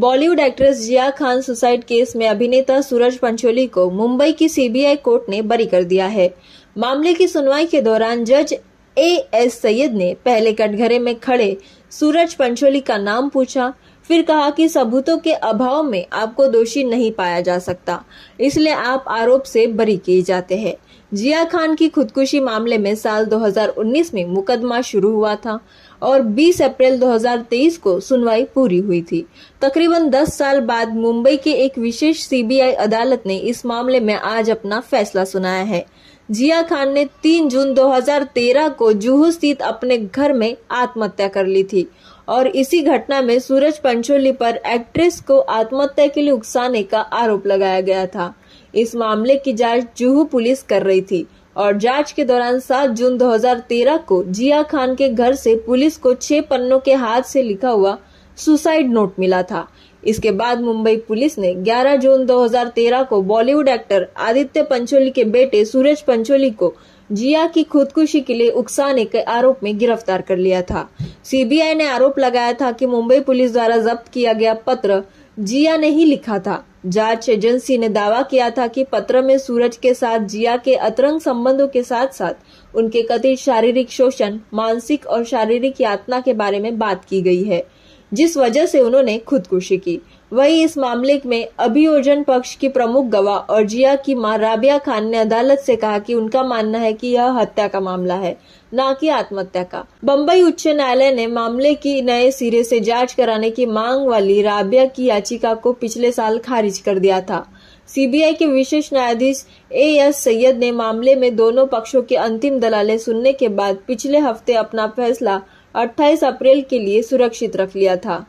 Bollywood actress Jiah Khan suicide case में अभिनेता सूरज पंचोली को मुंबई की सीबीआई कोर्ट ने बरी कर दिया है मामले की सुनवाई के दौरान जज ए एस सैयद ने पहले कटघरे में खड़े सूरज पंचोली का नाम पूछा फिर कहा कि सबूतों के अभाव में आपको दोषी नहीं पाया जा सकता इसलिए आप आरोप से बरी किए जाते हैं जिया खान की खुदकुशी मामले में साल 2019 में मुकदमा शुरू हुआ था और 20 अप्रैल 2023 को सुनवाई पूरी हुई थी तकरीबन 10 साल बाद मुंबई के एक विशेष सीबीआई अदालत ने इस मामले में आज अपना फैसला सुनाया है जिया खान ने 3 जून 2013 को जूहू स्थित अपने घर में आत्महत्या कर ली थी और इसी घटना में सूरज पंचोली पर एक्ट्रेस को आत्महत्या के लिए उकसाने का आरोप लगाया गया था इस मामले की जांच जुहू पुलिस कर रही थी और जांच के दौरान 7 जून 2013 को जिया खान के घर से पुलिस को छह पन्नों के हाथ से लिखा हुआ सुसाइड नोट मिला था इसके बाद मुंबई पुलिस ने 11 जून 2013 को बॉलीवुड एक्टर आदित्य पंचोली के बेटे सूरज पंचोली को जिया की खुदकुशी के लिए उकसाने के आरोप में गिरफ्तार कर लिया था सीबीआई ने आरोप लगाया था कि मुंबई पुलिस द्वारा जब्त किया गया पत्र जिया ने ही लिखा था जांच एजेंसी ने दावा किया था कि पत्र में सूरज के साथ जिया के अतरंग संबंधों के साथ साथ उनके कथित शारीरिक शोषण मानसिक और शारीरिक यातना के बारे में बात की गई है जिस वजह से उन्होंने खुदकुशी की वहीं इस मामले में अभियोजन पक्ष की प्रमुख गवाह और जिया की मां राबिया खान ने अदालत से कहा कि उनका मानना है कि यह हत्या का मामला है न कि आत्महत्या का बम्बई उच्च न्यायालय ने मामले की नए सिरे से जांच कराने की मांग वाली राबिया की याचिका को पिछले साल खारिज कर दिया था सीबीआई के विशेष न्यायाधीश ए एस सैयद ने मामले में दोनों पक्षों की अंतिम दलालें सुनने के बाद पिछले हफ्ते अपना फैसला अट्ठाईस अप्रैल के लिए सुरक्षित रख लिया था